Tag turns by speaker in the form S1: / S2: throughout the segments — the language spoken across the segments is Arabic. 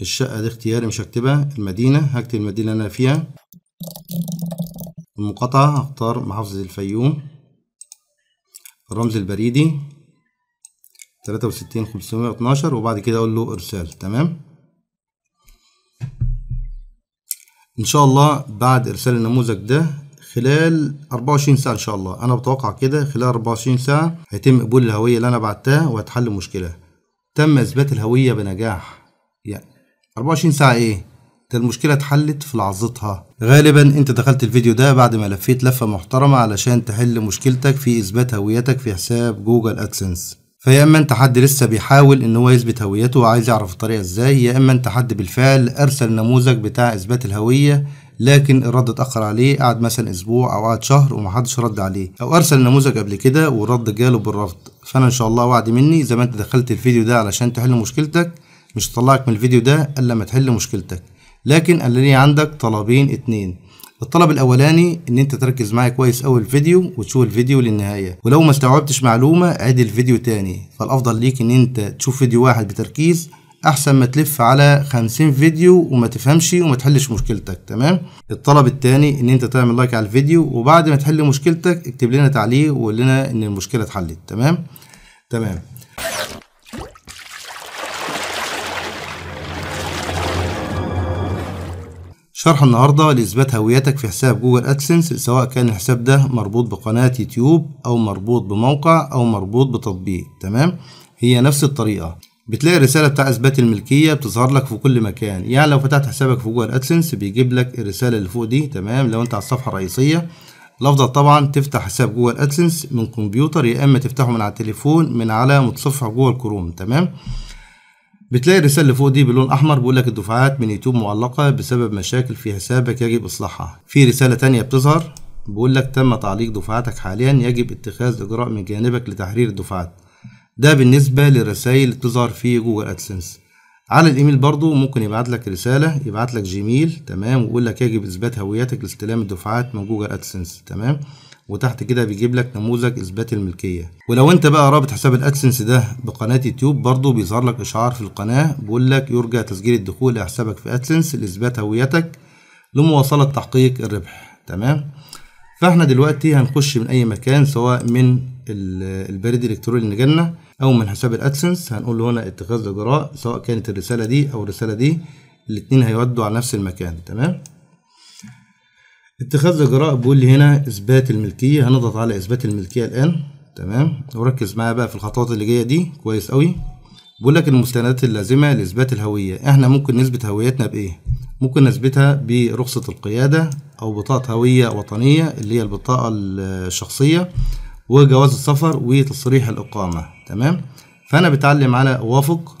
S1: الشقة دي اختياري مش هكتبها المدينة هكتب المدينة اللي أنا فيها المقاطعة هختار محافظة الفيوم الرمز البريدي تلاتة وستين خمسمية واتناشر وبعد كده أقول له إرسال تمام إن شاء الله بعد إرسال النموذج ده خلال 24 ساعة إن شاء الله أنا بتوقع كده خلال 24 ساعة هيتم قبول الهوية اللي أنا بعتها وهتحل المشكلة تم إثبات الهوية بنجاح يعني 24 ساعة ايه؟ ده المشكلة اتحلت في لحظتها غالبا انت دخلت الفيديو ده بعد ما لفيت لفة محترمة علشان تحل مشكلتك في اثبات هويتك في حساب جوجل اكسنس فيا اما انت حد لسه بيحاول ان هو يثبت هويته وعايز يعرف الطريقة ازاي يا اما انت حد بالفعل ارسل نموذج بتاع اثبات الهوية لكن الرد اتأخر عليه قعد مثلا اسبوع او قعد شهر ومحدش رد عليه او ارسل نموذج قبل كده والرد جاله بالرفض فانا ان شاء الله وعد مني زي ما انت دخلت الفيديو ده علشان تحل مشكلتك مش هطلعك من الفيديو ده الا لما تحل مشكلتك لكن انا لي عندك طلبين اتنين الطلب الاولاني ان انت تركز معايا كويس اول الفيديو وتشوف الفيديو للنهايه ولو ما استوعبتش معلومه عيد الفيديو تاني فالافضل ليك ان انت تشوف فيديو واحد بتركيز احسن ما تلف على خمسين فيديو وما تفهمش وما تحلش مشكلتك تمام الطلب الثاني ان انت تعمل لايك على الفيديو وبعد ما تحل مشكلتك اكتب لنا تعليق وقول لنا ان المشكله اتحلت تمام تمام شرح النهاردة لإثبات هويتك في حساب جوجل أدسنس سواء كان الحساب ده مربوط بقناة يوتيوب أو مربوط بموقع أو مربوط بتطبيق تمام هي نفس الطريقة بتلاقي الرسالة بتاع إثبات الملكية بتظهر لك في كل مكان يعني لو فتحت حسابك في جوجل أدسنس بيجيب لك الرسالة اللي فوق دي تمام لو أنت على الصفحة الرئيسية الأفضل طبعا تفتح حساب جوجل أدسنس من كمبيوتر يا إما تفتحه من على التليفون من على متصفح جوجل كروم تمام بتلاقي الرسالة اللي فوق دي باللون أحمر بيقول لك الدفعات من يوتيوب معلقة بسبب مشاكل في حسابك يجب إصلاحها في رسالة تانية بتظهر بيقول لك تم تعليق دفعاتك حاليا يجب اتخاذ إجراء من جانبك لتحرير الدفعات ده بالنسبة للرسائل اللي بتظهر في جوجل أدسنس على الإيميل برضو ممكن يبعت لك رسالة يبعت لك جيميل تمام ويقول لك يجب إثبات هويتك لاستلام الدفعات من جوجل أدسنس تمام وتحت كده بيجيب لك نموذج اثبات الملكيه ولو انت بقى رابط حساب الادسنس ده بقناه يوتيوب برضو بيظهر لك اشعار في القناه بيقول لك يرجى تسجيل الدخول لحسابك في ادسنس لاثبات هويتك لمواصله تحقيق الربح تمام فاحنا دلوقتي هنخش من اي مكان سواء من البريد الالكتروني اللي جالنا او من حساب الادسنس هنقول له هنا اتخاذ اجراء سواء كانت الرساله دي او الرساله دي الاتنين هيودوا على نفس المكان تمام اتخاذ الاجراء بيقول لي هنا اثبات الملكيه هنضغط على اثبات الملكيه الان تمام وركز معايا بقى في الخطوات اللي جايه دي كويس قوي بيقول لك المستندات اللازمه لاثبات الهويه احنا ممكن نثبت هويتنا بايه ممكن نثبتها برخصه القياده او بطاقه هويه وطنيه اللي هي البطاقه الشخصيه وجواز السفر وتصريح الاقامه تمام فانا بتعلم على اوافق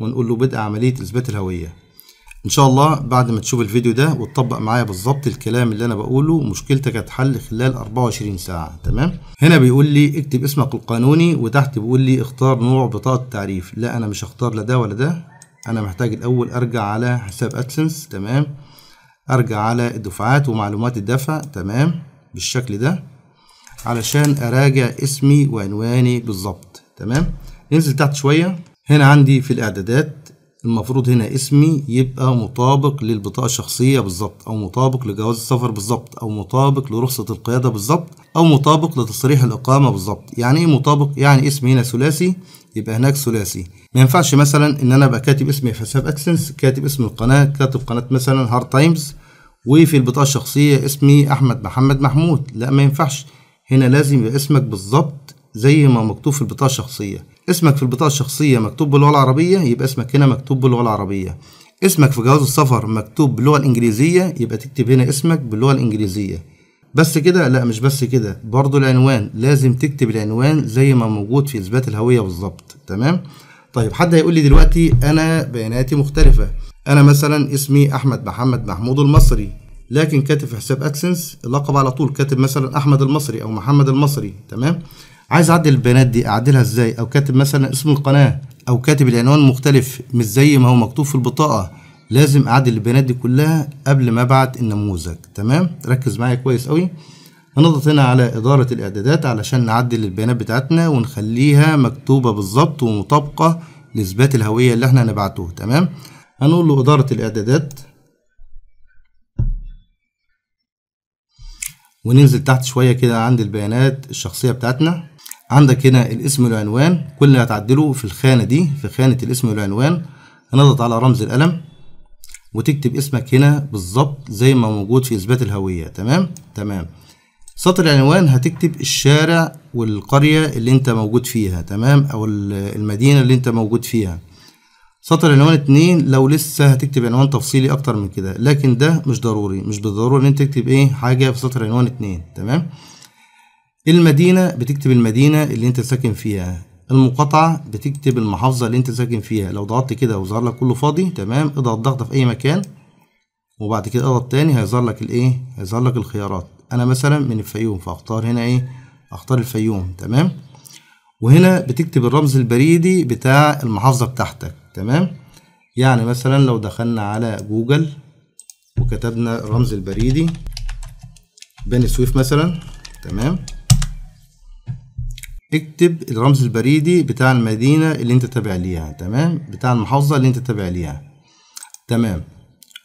S1: ونقول له بدء عمليه اثبات الهويه ان شاء الله بعد ما تشوف الفيديو ده وتطبق معايا بالظبط الكلام اللي انا بقوله مشكلتك هتحل خلال 24 ساعه تمام هنا بيقول لي اكتب اسمك القانوني وتحت بيقول لي اختار نوع بطاقه التعريف لا انا مش هختار لا ده ولا ده انا محتاج الاول ارجع على حساب ادسنس تمام ارجع على الدفعات ومعلومات الدفع تمام بالشكل ده علشان اراجع اسمي وعنواني بالظبط تمام ننزل تحت شويه هنا عندي في الاعدادات المفروض هنا اسمي يبقى مطابق للبطاقة الشخصية بالظبط أو مطابق لجواز السفر بالظبط أو مطابق لرخصة القيادة بالظبط أو مطابق لتصريح الإقامة بالظبط يعني إيه مطابق؟ يعني اسمي هنا ثلاثي يبقى هناك ثلاثي ما ينفعش مثلا إن أنا أبقى كاتب اسمي في حساب أكسنس كاتب اسم القناة كاتب قناة مثلا هارد تايمز وفي البطاقة الشخصية اسمي أحمد محمد محمود لا ما ينفعش هنا لازم يبقى اسمك بالظبط زي ما مكتوب في البطاقة الشخصية اسمك في البطاقة الشخصية مكتوب باللغة العربية يبقى اسمك هنا مكتوب باللغة العربية اسمك في جواز السفر مكتوب باللغة الإنجليزية يبقى تكتب هنا اسمك باللغة الإنجليزية بس كده لا مش بس كده برضو العنوان لازم تكتب العنوان زي ما موجود في إثبات الهوية بالظبط تمام طيب حد هيقول لي دلوقتي أنا بياناتي مختلفة أنا مثلا اسمي أحمد محمد محمود المصري لكن كاتب في حساب أكسنس اللقب على طول كاتب مثلا أحمد المصري أو محمد المصري تمام عايز اعدل البيانات دي اعدلها ازاي او كاتب مثلا اسم القناه او كاتب العنوان مختلف مش زي ما هو مكتوب في البطاقه لازم اعدل البيانات دي كلها قبل ما ابعت النموذج تمام ركز معايا كويس قوي هنضغط هنا على إدارة الإعدادات علشان نعدل البيانات بتاعتنا ونخليها مكتوبة بالظبط ومطابقة لإثبات الهوية اللي احنا هنبعته تمام هنقول له إدارة الإعدادات وننزل تحت شوية كده عند البيانات الشخصية بتاعتنا عندك هنا الاسم والعنوان كل اللي هتعدله في الخانة دي في خانة الاسم والعنوان هنضغط على رمز القلم وتكتب اسمك هنا بالظبط زي ما موجود في إثبات الهوية تمام تمام سطر العنوان هتكتب الشارع والقرية اللي انت موجود فيها تمام او المدينة اللي انت موجود فيها سطر عنوان اتنين لو لسه هتكتب عنوان تفصيلي اكتر من كده لكن ده مش ضروري مش بالضرورة ان انت تكتب ايه حاجة في سطر عنوان اتنين تمام المدينة بتكتب المدينة اللي انت ساكن فيها المقاطعة بتكتب المحافظة اللي انت ساكن فيها لو ضغطت كده وظهر لك كله فاضي تمام اضغط ضغطة في اي مكان وبعد كده اضغط تاني هيظهر لك الايه هيظهر لك الخيارات انا مثلا من الفيوم فاختار هنا ايه اختار الفيوم تمام وهنا بتكتب الرمز البريدي بتاع المحافظة بتاعتك تمام يعني مثلا لو دخلنا على جوجل وكتبنا الرمز البريدي بني سويف مثلا تمام اكتب الرمز البريدي بتاع المدينة اللي انت تابع ليها تمام بتاع المحافظة اللي انت تابع ليها تمام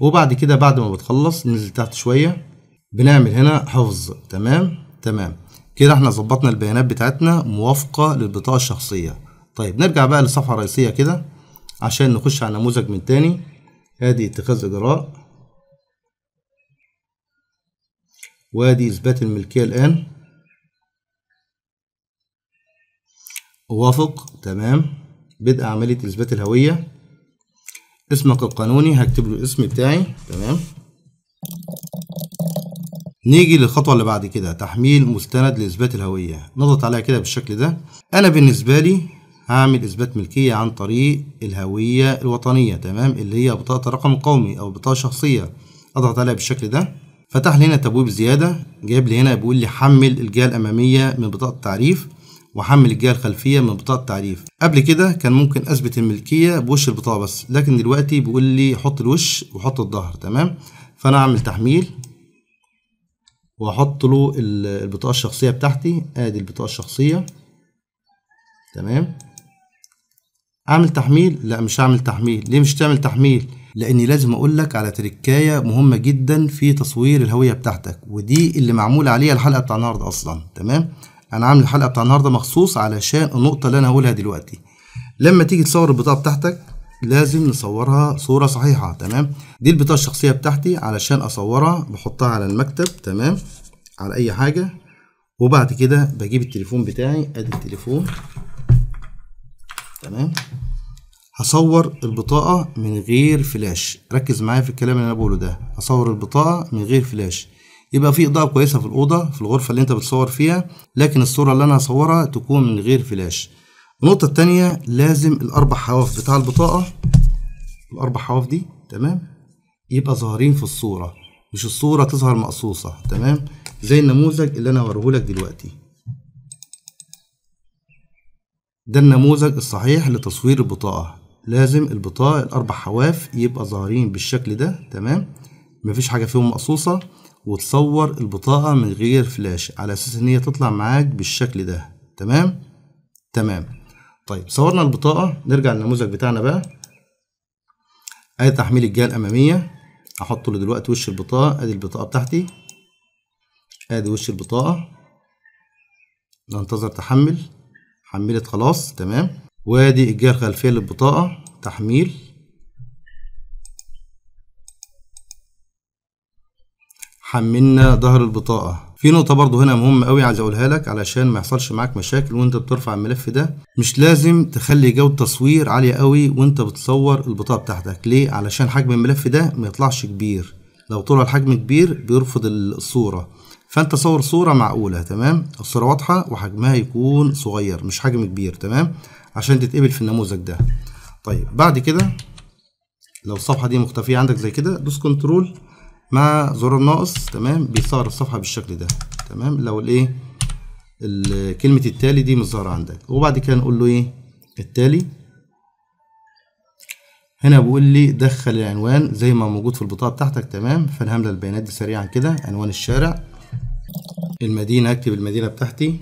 S1: وبعد كده بعد ما بتخلص ننزل تحت شوية بنعمل هنا حفظ تمام تمام كده احنا ظبطنا البيانات بتاعتنا موافقة للبطاقة الشخصية طيب نرجع بقى للصفحة الرئيسية كده عشان نخش على نموذج من تاني ادي اتخاذ اجراء وادي اثبات الملكية الان وافق تمام بدء عملية إثبات الهوية اسمك القانوني هكتب له الاسم بتاعي تمام نيجي للخطوة اللي بعد كده تحميل مستند لإثبات الهوية نضغط عليها كده بالشكل ده أنا بالنسبة لي هعمل إثبات ملكية عن طريق الهوية الوطنية تمام اللي هي بطاقة رقم قومي أو بطاقة شخصية أضغط عليها بالشكل ده فتح لي هنا تبويب زيادة جايب لي هنا بيقول لي حمل الجهة الأمامية من بطاقة التعريف واحمل الجهه الخلفيه من بطاقه التعريف قبل كده كان ممكن اثبت الملكيه بوش البطاقه بس لكن دلوقتي بيقول لي حط الوش وحط الظهر تمام فانا اعمل تحميل واحط له البطاقه الشخصيه بتاعتي ادي البطاقه الشخصيه تمام اعمل تحميل لا مش هعمل تحميل ليه مش تعمل تحميل لاني لازم اقول لك على تركايه مهمه جدا في تصوير الهويه بتاعتك ودي اللي معمول عليها الحلقه بتاع النهارده اصلا تمام انا عامل الحلقه بتاع النهارده مخصوص علشان النقطه اللي انا هقولها دلوقتي لما تيجي تصور البطاقه بتاعتك لازم نصورها صوره صحيحه تمام دي البطاقه الشخصيه بتاعتي علشان اصورها بحطها على المكتب تمام على اي حاجه وبعد كده بجيب التليفون بتاعي ادي التليفون تمام هصور البطاقه من غير فلاش ركز معايا في الكلام اللي انا بقوله ده هصور البطاقه من غير فلاش يبقى في اضاءه كويسه في الاوضه في الغرفه اللي انت بتصور فيها لكن الصوره اللي انا هصورها تكون من غير فلاش النقطه الثانيه لازم الاربع حواف بتاع البطاقه الاربع حواف دي تمام يبقى ظاهرين في الصوره مش الصوره تظهر مقصوصه تمام زي النموذج اللي انا هوريهولك دلوقتي ده النموذج الصحيح لتصوير البطاقه لازم البطاقه الاربع حواف يبقى ظاهرين بالشكل ده تمام مفيش حاجه فيهم مقصوصه وتصور البطاقة من غير فلاش على أساس إن هي تطلع معاك بالشكل ده تمام تمام طيب صورنا البطاقة نرجع للنموذج بتاعنا بقى أدي تحميل الجهة الأمامية له دلوقتي وش البطاقة أدي البطاقة بتاعتي أدي وش البطاقة ننتظر تحمل حملت خلاص تمام وأدي الجهة الخلفية للبطاقة تحميل حملنا ظهر البطاقه في نقطة برضو هنا مهمة قوي عايز اقولها لك علشان ما يحصلش معاك مشاكل وانت بترفع الملف ده مش لازم تخلي جودة تصوير عالية قوي وانت بتصور البطاقة بتاعتك ليه علشان حجم الملف ده ما يطلعش كبير لو طلع الحجم كبير بيرفض الصورة فانت صور صورة معقولة تمام الصورة واضحة وحجمها يكون صغير مش حجم كبير تمام عشان تتقبل في النموذج ده طيب بعد كده لو الصفحة دي مختفية عندك زي كده دوس كنترول مع زرار ناقص تمام بيصغر الصفحه بالشكل ده تمام لو الايه كلمه التالي دي مش عندك وبعد كده نقول له ايه التالي هنا بيقول لي دخل العنوان زي ما موجود في البطاقه بتاعتك تمام فانا البيانات دي سريعا كده عنوان الشارع المدينه اكتب المدينه بتاعتي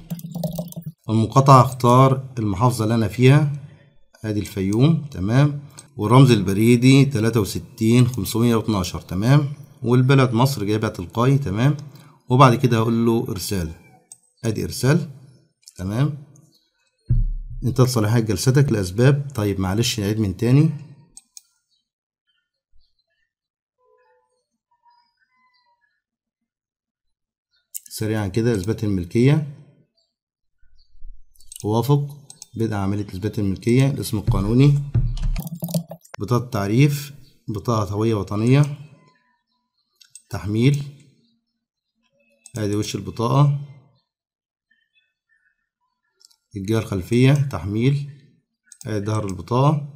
S1: المقاطعه اختار المحافظه اللي انا فيها ادي الفيوم تمام والرمز البريدي 63512 تمام والبلد مصر جايبها تلقائي تمام وبعد كده هقول له ارسال ادي ارسال تمام انت صلاحية جلستك لاسباب طيب معلش نعيد من تاني سريعا كده اثبات الملكية وافق بدء عملية اثبات الملكية الاسم القانوني بطاقة تعريف بطاقة هوية وطنية تحميل ادي وش البطاقة الجهة الخلفية تحميل ادي ظهر البطاقة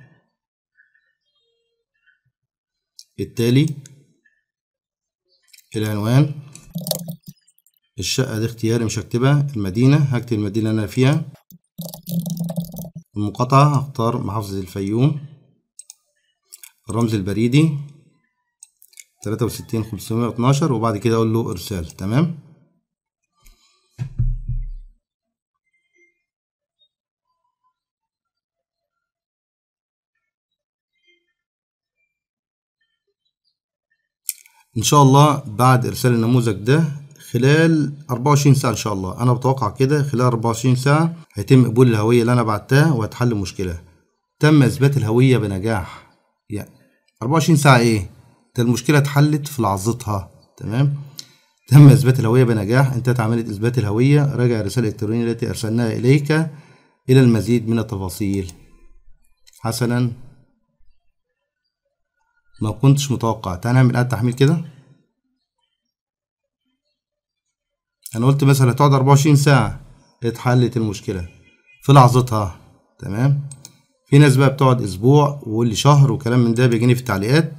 S1: التالي العنوان الشقة دي اختياري مش هكتبها المدينة هكتب المدينة اللي أنا فيها المقاطعة هختار محافظة الفيوم الرمز البريدي تلاتة وستين خمسمية واتناشر وبعد كده أقول له إرسال تمام ان شاء الله بعد ارسال النموذج ده خلال 24 ساعه ان شاء الله انا بتوقع كده خلال 24 ساعه هيتم قبول الهويه اللي انا بعتها وهتحل المشكله تم اثبات الهويه بنجاح يعني 24 ساعه ايه ده المشكله اتحلت في لحظتها تمام تم اثبات الهويه بنجاح انتهت عمليه اثبات الهويه راجع الرساله الالكترونيه التي ارسلناها اليك الى المزيد من التفاصيل حسنا ما كنتش متوقع تعال نعمل اعاده تحميل كده انا قلت مثلا هتقعد 24 ساعه اتحلت المشكله في لحظتها تمام في ناس بقى بتقعد اسبوع واللي شهر وكلام من ده بيجيني في التعليقات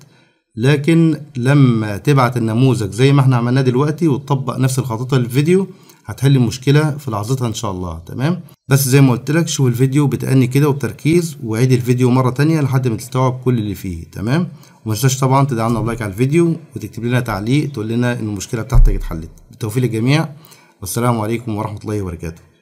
S1: لكن لما تبعت النموذج زي ما احنا عملناه دلوقتي وتطبق نفس في الفيديو هتحل المشكلة في لحظتها ان شاء الله تمام بس زي ما قلت لك شوف الفيديو بتأني كده وبتركيز وعيد الفيديو مرة تانية لحد ما تستوعب كل اللي فيه تمام وما تنساش طبعا تدعمنا بلايك على الفيديو وتكتب لنا تعليق تقول لنا ان المشكلة بتاعتك اتحلت بالتوفيق للجميع والسلام عليكم ورحمة الله وبركاته